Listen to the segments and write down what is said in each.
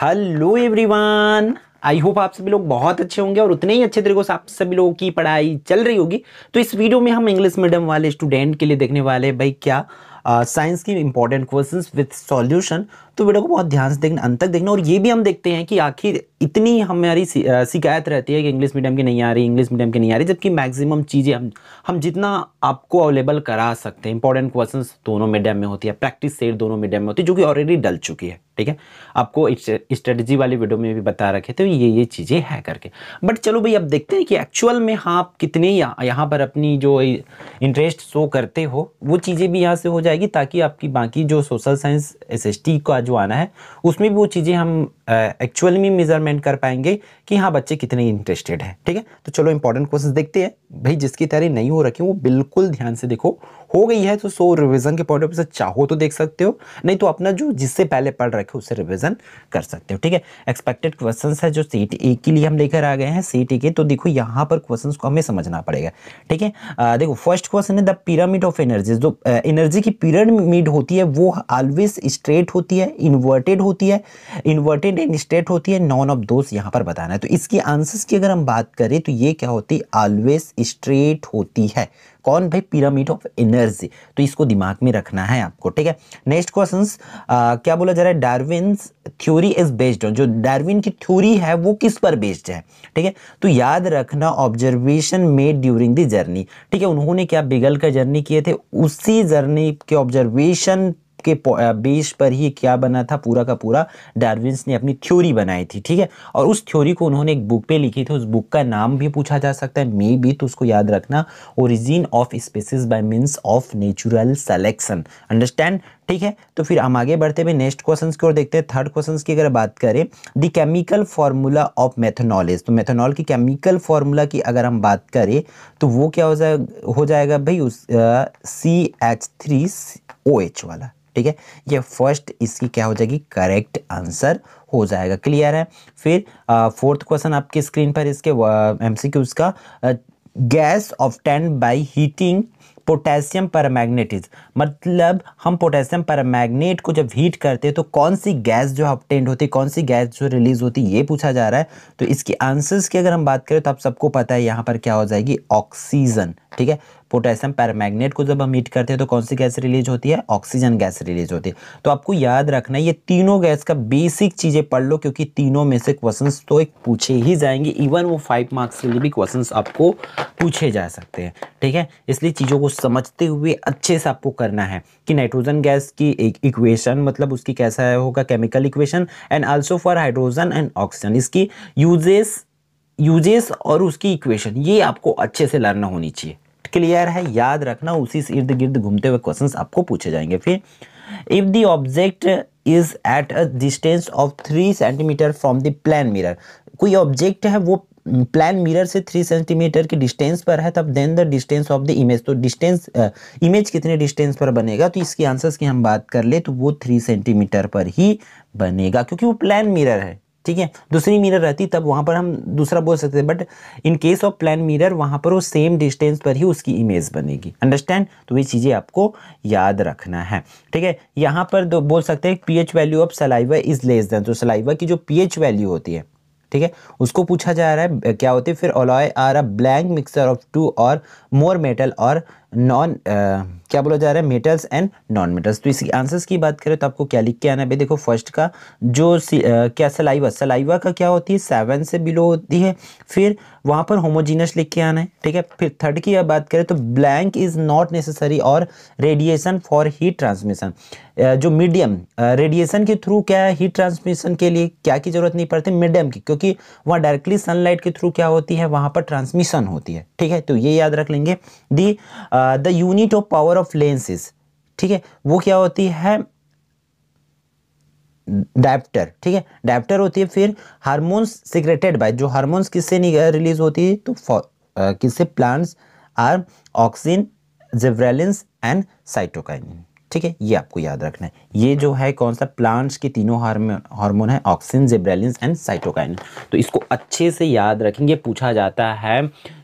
hello everyone I hope आप सभी लोग बहुत अच्छे होंगे और उतने ही अच्छे तरीके से आप सभी लोगों की पढ़ाई चल रही होगी तो इस वीडियो में हम इंग्लिश मीडियम वाले स्टूडेंट के लिए देखने वाले हैं भाई क्या साइंस की इंपॉर्टेंट क्वेश्चंस विद सॉल्यूशन तो वीडियो को बहुत ध्यान से देखना अंत तक देखना और ये भी हम देखते हैं कि आखिर इतनी हमारी शिकायत रहती है कि इंग्लिश मीडियम की नहीं आ रही इंग्लिश मीडियम की नहीं आ रही जबकि मैक्सिमम चीज़ें हम हम जितना आपको अवेलेबल करा सकते हैं इंपॉर्टेंट क्वेश्चन दोनों मीडियम में होती है प्रैक्टिस सेट दोनों मीडियम में होती है जो कि ऑलरेडी डल चुकी है ठीक है आपको स्ट्रेटजी वाली वीडियो में भी बता रखे थे तो ये ये चीज़ें है करके बट चलो भाई अब देखते हैं कि एक्चुअल में हाँ आप कितने यहाँ पर अपनी जो इंटरेस्ट शो करते हो वो चीज़ें भी यहाँ से हो जाएगी ताकि आपकी बाकी जो सोशल साइंस एस का जो आना है उसमें भी वो चीज़ें हम एक्चुअल में मेजरमेंट कर पाएंगे कि हाँ बच्चे कितने इंटरेस्टेड हैं ठीक है तो चलो इंपॉर्टेंट क्वेश्चन देखते हैं भाई जिसकी तैयारी नहीं हो रखी वो बिल्कुल ध्यान से देखो हो गई है तो सो रिविजन के पॉइंट ऑफ व्यू से चाहो तो देख सकते हो नहीं तो अपना जो जिससे पहले पढ़ रखे उससे रिविजन कर सकते हो ठीक है एक्सपेक्टेड क्वेश्चन है जो सी ए के लिए हम लेकर आ गए हैं सी के तो देखो यहाँ पर क्वेश्चन को हमें समझना पड़ेगा ठीक है देखो फर्स्ट क्वेश्चन है द पिरामिड ऑफ एनर्जी जो एनर्जी की पिरामिड होती है वो ऑलवेज स्ट्रेट होती है इन्वर्टेड होती है इन्वर्टेड इंडियन स्टेट होती है नॉन ऑफ दोस्त यहाँ पर बताना है तो इसकी आंसर्स की अगर हम बात करें तो ये क्या होती है ऑलवेज स्ट्रेट होती है कौन भाई पिरामिड ऑफ एनर्जी तो इसको दिमाग में रखना है आपको ठीक है नेक्स्ट क्वेश्चन क्या बोला जा रहा है Darwin theory is based on जो डार्विन की थ्योरी है वो किस पर बेस्ड है ठीक है तो याद रखना observation made during the journey ठीक है उन्होंने क्या बिगल का जर्नी किए थे उसी जर्नी के ऑब्जर्वेशन के बेस पर ही क्या बना था पूरा का पूरा डार्विन्स ने अपनी थ्योरी बनाई थी ठीक है और उस थ्योरी को उन्होंने एक बुक पे लिखी थी उस बुक का नाम भी पूछा जा सकता है मे बी तो उसको याद रखना origin of species by means of natural selection understand ठीक है तो फिर हम आगे बढ़ते हुए नेक्स्ट क्वेश्चन की ओर देखते हैं थर्ड क्वेश्चन की अगर बात करें the chemical formula of methanol तो मेथनॉल की केमिकल फार्मूला की अगर हम बात करें तो वो क्या हो जाएगा हो जाएगा भाई उस C H three O H वाला ठीक है ये फर्स्ट इसकी क्या हो जाएगी करेक्ट आंसर हो जाएगा क्लियर है फिर फोर्थ क्वेश्चन आपकी स्क्रीन पर इसके एमसीक्यूज का gas of ten by heating potassium permanganate मतलब हम पोटेशियम मैग्नेट को जब हीट करते हैं तो कौन सी गैस जो ऑप्टेंड होती है कौन सी गैस जो रिलीज होती है ये पूछा जा रहा है तो इसकी आंसर्स की अगर हम बात करें तो आप सबको पता है यहाँ पर क्या हो जाएगी ऑक्सीजन ठीक है पोटेशियम पैरामैग्नेट को जब हम हीट करते हैं तो कौन सी गैस रिलीज होती है ऑक्सीजन गैस रिलीज होती है तो आपको याद रखना ये तीनों गैस का बेसिक चीज़ें पढ़ लो क्योंकि तीनों में से क्वेश्चन तो एक पूछे ही जाएंगे इवन वो फाइव मार्क्स के लिए भी क्वेश्चन आपको पूछे जा सकते हैं ठीक है इसलिए चीज़ों को समझते हुए अच्छे से आपको करना है कि नाइट्रोजन गैस की एक इक्वेशन मतलब उसकी कैसा होगा chemical equation and also for hydrogen and oxygen इसकी यूजेस यूजेस और उसकी इक्वेशन ये आपको अच्छे से लर्न होनी चाहिए क्लियर है याद रखना उसी इर्द गिर्द घूमते हुए क्वेश्चन आपको पूछे जाएंगे फिर if the object is at a distance of three centimetre from the plane mirror कोई ऑब्जेक्ट है वो प्लान मिरर से थ्री सेंटीमीटर की डिस्टेंस पर है तब then the distance of the image तो डिस्टेंस इमेज कितने डिस्टेंस पर बनेगा तो इसके आंसर्स की हम बात कर ले तो वो थ्री सेंटीमीटर पर ही बनेगा क्योंकि वो प्लान मिरर है ठीक है दूसरी मिरर रहती तब वहाँ पर हम दूसरा बोल सकते हैं but in case of plane mirror वहाँ पर वो सेम डिस्टेंस पर ही उसकी इमेज बनेगी अंडरस्टैंड तो ये चीज़ें आपको याद रखना है ठीक है यहाँ पर दो बोल सकते हैं pH value of saliva is less than तो सलाइवा की जो पीएच वैल्यू होती है ठीक है उसको पूछा जा रहा है क्या होती है फिर alloy are a blank mixture of two और मोर मेटल और नॉन uh, क्या बोला जा रहा है मेटल्स एंड नॉन मेटल्स तो इसकी आंसर्स की बात करें तो आपको क्या लिख के आना भाई देखो फर्स्ट का जो सी, आ, uh, क्या सलाइवा सलाइवा का क्या होती है सेवन से बिलो होती है फिर वहाँ पर होमोजीनस लिख के आना है ठीक है फिर थर्ड की अब बात करें तो ब्लैंक इज़ नॉट नेसेसरी और रेडिएशन फॉर हीट ट्रांसमिशन जो मीडियम रेडिएशन uh, के थ्रू क्या है हीट ट्रांसमिशन के लिए क्या की ज़रूरत नहीं पड़ती मीडियम की क्योंकि वहाँ डायरेक्टली सनलाइट के थ्रू क्या होती है वहाँ पर ट्रांसमिशन होती है ठीक है तो ये याद रख लेंगे the ah, the unit of power of lenses ठीक है वो क्या होती है डायप्टर ठीक है डायप्टर होती है फिर हार्मोन्स सिक्रेटेड बाय जो हार्मोन्स किससे रिलीज होती है तो uh, किससे plants are auxin gibberellins and cytokine ठीक है ये आपको याद रखना है ये जो है कौन सा प्लांट्स के तीनों हार्मोन हार्मोन है ऑक्सीन जेब्रेलिन एंड साइटोकाइन तो इसको अच्छे से याद रखेंगे पूछा जाता है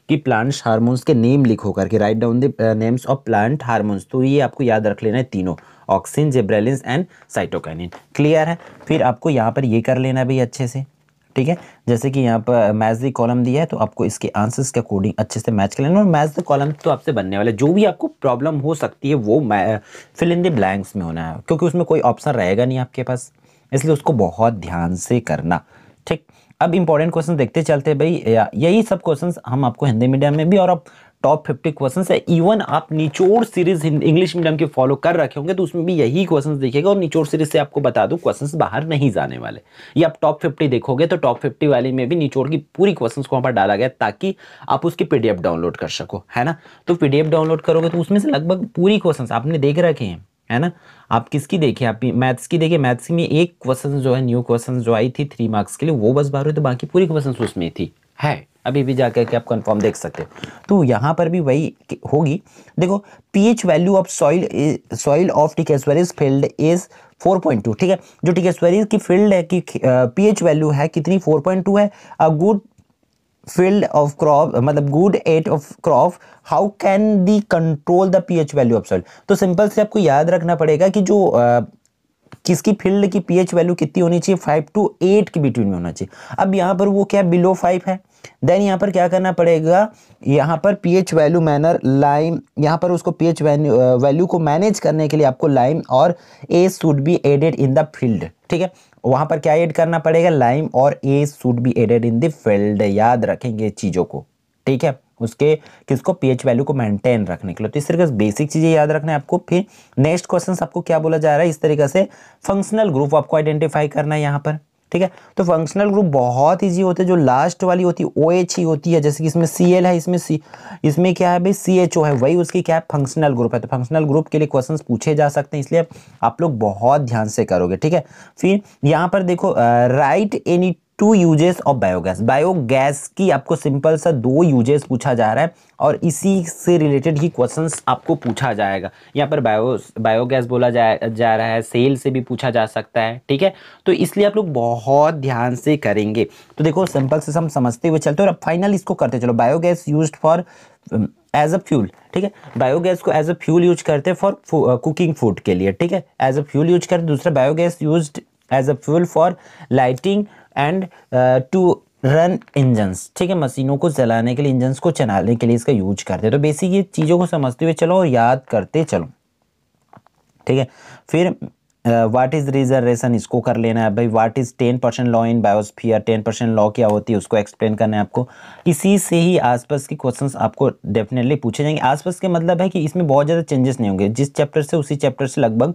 कि प्लांट्स हार्मोन्स के नेम लिखो करके write down the names of plant hormones तो ये आपको याद रख लेना है तीनों auxin gibberellin and cytokinin clear है फिर आपको यहाँ पर ये कर लेना भाई अच्छे से ठीक है जैसे कि यहाँ पर मैच द कॉलम दिया है तो आपको इसके आंसर्स के अकॉर्डिंग अच्छे से मैच कर लेना और मैच द कॉलम तो आपसे बनने वाला है जो भी आपको प्रॉब्लम हो सकती है वो फिल इन द ब्लैंक्स में होना है क्योंकि उसमें कोई ऑप्शन रहेगा नहीं आपके पास इसलिए उसको बहुत ध्यान से करना अब इंपॉर्टेंट क्वेश्चन देखते चलते भाई यही सब क्वेश्चन हम आपको हिंदी मीडियम में भी और आप टॉप फिफ्टी क्वेश्चन है इवन आप निचोड़ सीरीज इंग्लिश मीडियम के फॉलो कर रखे होंगे तो उसमें भी यही क्वेश्चन देखेगा और निचोड़ सीरीज से आपको बता दूं क्वेश्चंस बाहर नहीं जाने वाले ये आप टॉप फिफ्टी देखोगे तो टॉप फिफ्टी वाले में भी निचोड़ की पूरी क्वेश्चन को वहाँ पर डाला गया ताकि आप उसकी पीडीएफ डाउनलोड कर सको है ना तो पीडीएफ डाउनलोड करोगे तो उसमें से लगभग पूरी क्वेश्चन आपने देख रखे हैं है ना आप किसकी देखिए आप मैथ्स की देखिए मैथ्स में एक क्वेश्चन जो है न्यू क्वेश्चन जो आई थी थ्री मार्क्स के लिए वो बस बार बारह तो बाकी पूरी क्वेश्चन उसमें थी है अभी भी जाकर के आप कंफर्म देख सकते हो तो यहाँ पर भी वही होगी देखो pH value of soil soil of टिकेश्वरीज फील्ड इज 4.2 ठीक है जो टिकेश्वरीज की फील्ड है कि पीएच वैल्यू है कितनी 4.2 है a good field of crop मतलब good at of crop how can the control the pH value of soil तो सिंपल से आपको याद रखना पड़ेगा कि जो आ, किसकी फील्ड की पीएच वैल्यू कितनी होनी चाहिए फाइव टू एट के बिटवीन में होना चाहिए अब यहाँ पर वो क्या बिलो फाइव है देन यहाँ पर क्या करना पड़ेगा यहाँ पर पीएच वैल्यू मैनर लाइम यहाँ पर उसको पीएच वैल्यू वैल्यू को मैनेज करने के लिए आपको लाइम और a should be added in the field ठीक है वहां पर क्या ऐड करना पड़ेगा लाइम और a should be added in the field याद रखेंगे चीज़ों को ठीक है उसके किसको पीएच वैल्यू को मेंटेन रखने के लिए तो इस तरीके से बेसिक चीज़ें याद रखना है आपको फिर नेक्स्ट क्वेश्चन आपको क्या बोला जा रहा है इस तरीके से फंक्शनल ग्रुप आपको आइडेंटिफाई करना है यहाँ पर ठीक है तो फंक्शनल ग्रुप बहुत ईजी होते हैं जो लास्ट वाली होती है ओ एच ही होती है जैसे कि इसमें सी एल है इसमें सी इसमें क्या है भाई सी एच ओ है वही उसकी क्या है फंक्शनल ग्रुप है तो फंक्शनल ग्रुप के लिए क्वेश्चन पूछे जा सकते हैं इसलिए आप लोग बहुत ध्यान से करोगे ठीक है फिर यहाँ पर देखो write any two uses of biogas biogas की आपको सिंपल सा दो यूजेस पूछा जा रहा है और इसी से रिलेटेड ही क्वेश्चंस आपको पूछा जाएगा यहाँ पर बायो बायोगैस बोला जा जा रहा है सेल से भी पूछा जा सकता है ठीक है तो इसलिए आप लोग बहुत ध्यान से करेंगे तो देखो सिंपल से हम समझते हुए चलते और अब फाइनल इसको करते चलो biogas use for as a fuel ठीक है बायोगैस को एज अ फ्यूल यूज करते हैं फॉर कुकिंग फूड के लिए ठीक है एज अ फ्यूल यूज करते दूसरा biogas use as a fuel for lighting and to run engines ठीक है मशीनों को चलाने के लिए इंजन्स को चलाने के लिए इसका यूज करते हैं तो बेसिक ये चीज़ों को समझते हुए चलो और याद करते चलो ठीक है फिर वाट इज़ रिजर्वेशन इसको कर लेना है भाई what is ten percent law in biosphere ten percent law क्या होती है उसको एक्सप्लेन करना है आपको इसी से ही आसपास के क्वेश्चंस आपको डेफिनेटली पूछे जाएंगे आसपास के मतलब है कि इसमें बहुत ज़्यादा चेंजेस नहीं होंगे जिस चैप्टर से उसी चैप्टर से लगभग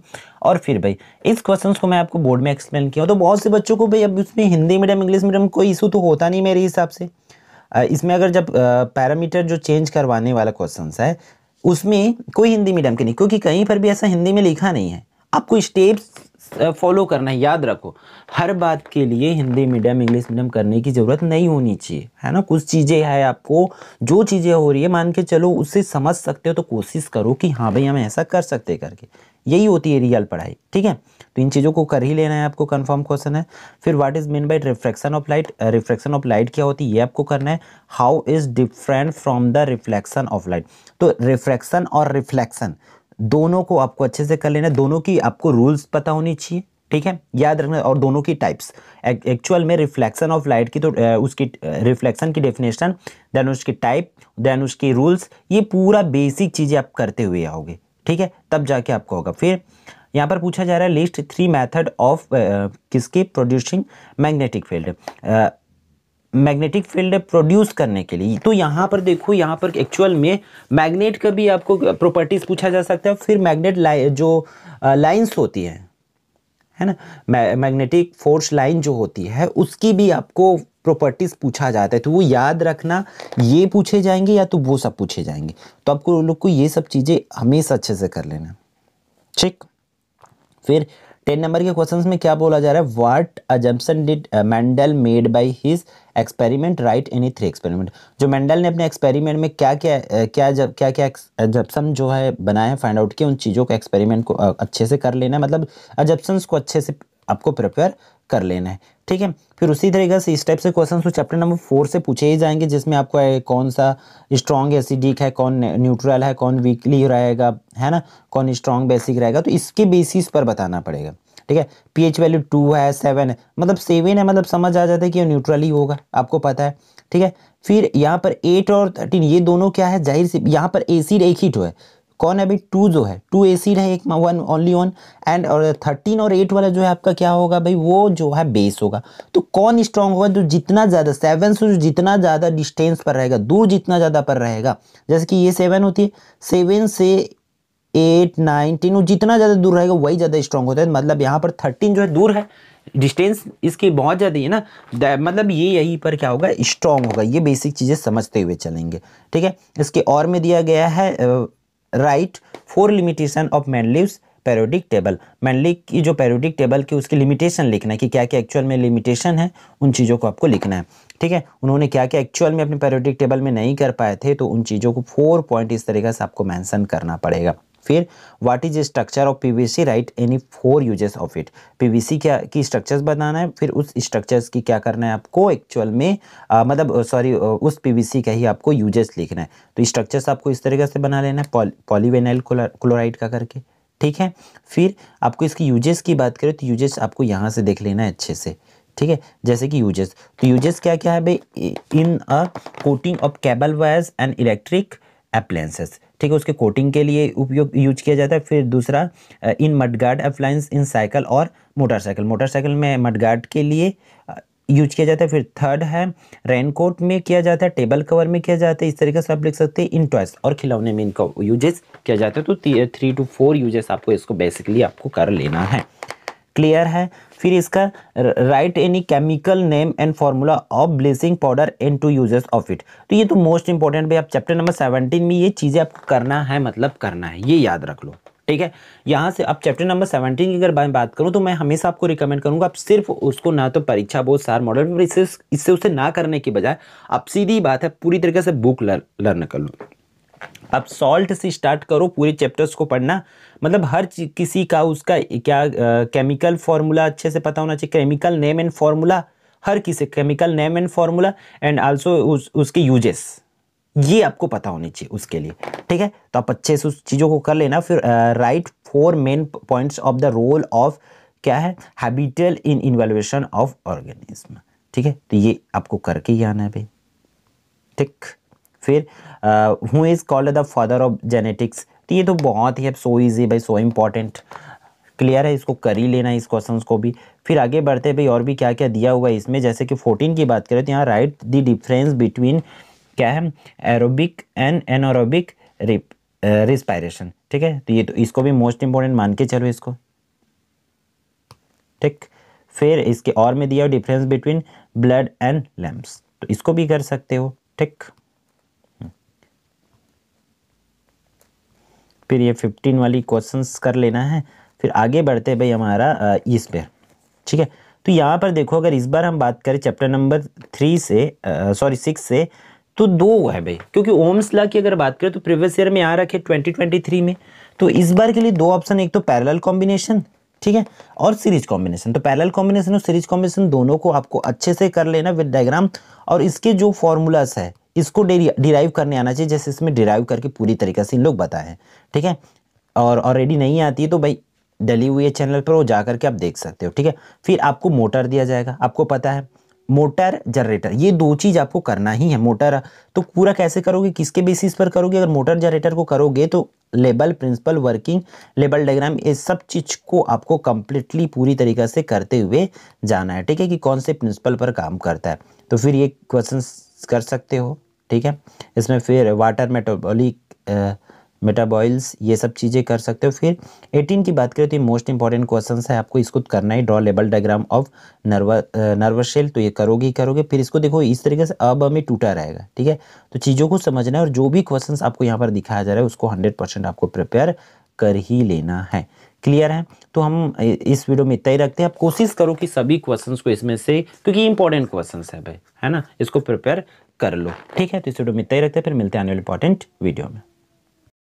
और फिर भाई इस क्वेश्चन को मैं आपको बोर्ड में एक्सप्लेन किया तो बहुत से बच्चों को भाई अब उसमें हिंदी मीडियम इंग्लिश मीडियम कोई इशू तो होता नहीं मेरे हिसाब से इसमें अगर जब पैरामीटर जो चेंज करवाने वाला क्वेश्चन है उसमें कोई हिंदी मीडियम के नहीं क्योंकि कहीं पर भी ऐसा हिंदी में लिखा नहीं है आपको स्टेप्स फॉलो करना है याद रखो हर बात के लिए हिंदी मीडियम इंग्लिश मीडियम करने की ज़रूरत नहीं होनी चाहिए है ना कुछ चीज़ें है आपको जो चीज़ें हो रही है मान के चलो उससे समझ सकते हो तो कोशिश करो कि हाँ भाई हम ऐसा कर सकते करके यही होती है रियल पढ़ाई ठीक है तो इन चीज़ों को कर ही लेना है आपको कन्फर्म क्वेश्चन है फिर what is mean by reflection of light reflection of light क्या होती है ये आपको करना है how is different from the reflection of light तो रिफ्लेक्शन और रिफ्लेक्शन दोनों को आपको अच्छे से कर लेना दोनों की आपको रूल्स पता होनी चाहिए ठीक है याद रखना और दोनों की टाइप्स एक्चुअल में रिफ्लेक्शन ऑफ लाइट की तो उसकी रिफ्लेक्शन की डेफिनेशन देन उसकी टाइप देन उसकी रूल्स ये पूरा बेसिक चीज़ें आप करते हुए आओगे ठीक है तब जाके आपको होगा फिर यहाँ पर पूछा जा रहा है लिस्ट थ्री मेथड ऑफ किसके producing magnetic field magnetic field produce करने के लिए तो यहाँ पर देखो यहाँ पर एक्चुअल में मैग्नेट का भी आपको प्रॉपर्टीज़ पूछा जा सकता है फिर मैग्नेट लाई जो लाइन्स होती हैं है ना मैग्नेटिक फोर्स लाइन जो होती है उसकी भी आपको प्रॉपर्टीज़ पूछा जाता है तो वो याद रखना ये पूछे जाएंगे या तो वो सब पूछे जाएंगे तो आपको लोग को ये सब चीज़ें हमेशा अच्छे से कर लेना ठीक फिर टेन नंबर के क्वेश्चन में क्या बोला जा रहा है what assumption did Mendel made by his experiment write any three experiment जो मैंडल ने अपने एक्सपेरिमेंट में क्या क्या uh, क्या जब क्या क्या अजप्सन जो है बनाए फाइंड आउट किया उन चीज़ों को एक्सपेरिमेंट को uh, अच्छे से कर लेना मतलब अजप्सन को अच्छे से आपको प्रिपेयर कर लेना है ठीक है फिर उसी तरीके से इस टाइप से क्वेश्चन तो चैप्टर नंबर फोर से पूछे ही जाएंगे जिसमें आपको कौन सा स्ट्रॉन्ग एसिडिक है कौन न्यूट्रल है कौन वीकली रहेगा है ना कौन स्ट्रॉन्ग बेसिक रहेगा तो इसके बेसिस पर बताना पड़ेगा ठीक है पीएच वैल्यू टू है सेवन है मतलब सेवन है मतलब समझ आ जाता है कि न्यूट्रल ही होगा आपको पता है ठीक है फिर यहाँ पर एट और थर्टीन ये दोनों क्या है जाहिर सी यहाँ पर एसिड एक ही तो है कौन है भाई टू जो है टू एसिड है एक वन ओनली वन एंड और थर्टीन और एट वाला जो है आपका क्या होगा भाई वो जो है बेस होगा तो कौन स्ट्रॉन्ग होगा जो जितना ज़्यादा सेवन से जो जितना ज़्यादा डिस्टेंस पर रहेगा दूर जितना ज़्यादा पर रहेगा जैसे कि ये सेवन होती है सेवन से एट नाइन टेन जितना ज़्यादा दूर रहेगा वही ज़्यादा स्ट्रॉन्ग होता है मतलब यहाँ पर थर्टीन जो है दूर है डिस्टेंस इसकी बहुत ज़्यादा है ना मतलब ये यही पर क्या होगा स्ट्रॉन्ग होगा ये बेसिक चीज़ें समझते हुए चलेंगे ठीक है इसके और में दिया गया है write four limitation of Mendeleev's periodic table mainly की जो पेरोडिक टेबल की उसकी लिमिटेशन लिखना है कि क्या क्या एक्चुअल में लिमिटेशन है उन चीज़ों को आपको लिखना है ठीक है उन्होंने क्या क्या एक्चुअल में अपने पेरोडिक टेबल में नहीं कर पाए थे तो उन चीज़ों को फोर पॉइंट इस तरीके से आपको मैंसन करना पड़ेगा फिर what is structure of PVC write any four uses of it PVC क्या की स्ट्रक्चर्स बनाना है फिर उस स्ट्रक्चर्स की क्या करना है आपको एक्चुअल में आ, मतलब सॉरी उस पीवीसी का ही आपको यूजेस लिखना है तो स्ट्रक्चर्स आपको इस तरीके से बना लेना है पॉलीवेनाइल क्लोराइड का करके ठीक है फिर आपको इसकी यूजेस की बात करें तो यूजेस आपको यहाँ से देख लेना है अच्छे से ठीक है जैसे कि यूजेस तो यूजेस क्या क्या है भाई in a coating of cable wires and electric appliances ठीक है उसके कोटिंग के लिए उपयोग यूज किया जाता है फिर दूसरा in mudguard appliance in cycle और मोटरसाइकिल मोटरसाइकिल में मडगार्ड के लिए यूज किया जाता है फिर थर्ड है रेनकोट में किया जाता है टेबल कवर में किया जाता है इस तरीके से आप लिख सकते हैं इन टॉयस और खिलौने में इनका यूजेस किया जाता है तो थ्री टू फोर यूजेस आपको इसको बेसिकली आपको कर लेना है क्लियर है फिर इसका write any chemical name and formula of bleaching powder and two uses of it तो ये तो मोस्ट इंपॉर्टेंट भाई आप चैप्टर नंबर सेवनटीन में ये चीज़ें आपको करना है मतलब करना है ये याद रख लो ठीक है यहाँ से अब चैप्टर नंबर सेवनटीन की अगर बात करूँ तो मैं हमेशा आपको रिकमेंड करूँगा आप सिर्फ उसको ना तो परीक्षा बहुत सार मॉडल इससे इससे उसे ना करने के बजाय आप सीधी बात है पूरी तरीके से बुक लर्न कर लो अब सॉल्ट से स्टार्ट करो पूरे चैप्टर्स को पढ़ना मतलब हर किसी का उसका क्या केमिकल फार्मूला अच्छे से पता होना चाहिए केमिकल नेम एंड फार्मूला हर किसी chemical name and formula and also उस, उसके यूजेस ये आपको पता होनी चाहिए उसके लिए ठीक है तो आप अच्छे से उस चीज़ों को कर लेना फिर write four main points of the role of क्या है हैबिटल इन इन्वेलुएशन ऑफ ऑर्गेनिज्म ठीक है तो ये आपको करके ही आना है भाई ठीक फिर who is called the father of genetics तो ये तो बहुत ही अब सो इजी भाई सो इम्पॉर्टेंट क्लियर है इसको कर ही लेना इस क्वेश्चन को भी फिर आगे बढ़ते भाई और भी क्या क्या दिया हुआ है इसमें जैसे कि फोर्टीन की बात करें तो यहाँ राइट द डिफरेंस बिटवीन क्या है एरोबिक एंड एनोरोबिक रिस्पायरेशन ठीक है तो ये तो इसको भी मोस्ट इम्पोर्टेंट मान के चलो इसको ठीक फिर इसके और में दिया difference between blood and lymph तो इसको भी कर सकते हो ठीक फिर ये फिफ्टीन वाली क्वेश्चंस कर लेना है फिर आगे बढ़ते हैं भाई हमारा इस पर ठीक है तो यहाँ पर देखो अगर इस बार हम बात करें चैप्टर नंबर थ्री से सॉरी सिक्स से तो दो है भाई क्योंकि ओम्स ला की अगर बात करें तो प्रीवियस ईयर में यहाँ रखे ट्वेंटी ट्वेंटी थ्री में तो इस बार के लिए दो ऑप्शन एक तो पैरेलल कॉम्बिनेशन ठीक है और सीरीज कॉम्बिनेशन तो पैरेलल कॉम्बिनेशन और सीरीज कॉम्बिनेशन दोनों को आपको अच्छे से कर लेना विद डायग्राम और इसके जो फॉर्मूलास है इसको डिराइव करने आना चाहिए जैसे इसमें डिराइव करके पूरी तरीके से इन लोग बताएं ठीक है और ऑलरेडी नहीं आती है तो भाई डली हुई है चैनल पर वो जा करके आप देख सकते हो ठीक है फिर आपको मोटर दिया जाएगा आपको पता है मोटर जनरेटर ये दो चीज़ आपको करना ही है मोटर तो पूरा कैसे करोगे किसके बेसिस पर करोगे अगर मोटर जनरेटर को करोगे तो label principle working label diagram ये सब चीज़ को आपको कम्प्लीटली पूरी तरीके से करते हुए जाना है ठीक है कि कौन से प्रिंसिपल पर काम करता है तो फिर ये क्वेश्चन कर सकते हो ठीक है इसमें फिर वाटर मेटाबॉलिक मेटाबॉइल्स ये सब चीज़ें कर सकते हो फिर 18 की बात करें तो मोस्ट इंपॉर्टेंट क्वेश्चन है आपको इसको करना है draw label diagram of nerve nervous तो ये करोगे ही करोगे फिर इसको देखो इस तरीके से अब हमें टूटा रहेगा ठीक है तो चीज़ों को समझना है और जो भी क्वेश्चन आपको यहाँ पर दिखाया जा रहा है उसको हंड्रेड आपको प्रिपेयर कर ही लेना है क्लियर है तो हम इस वीडियो में इतना ही रखते हैं आप कोशिश करो कि सभी क्वेश्चंस को इसमें से क्योंकि इंपॉर्टेंट क्वेश्चंस है भाई है ना इसको प्रिपेयर कर लो ठीक है तो इस वीडियो में इतना ही रखते हैं फिर मिलते हैं आने वाले इंपॉर्टेंट वीडियो में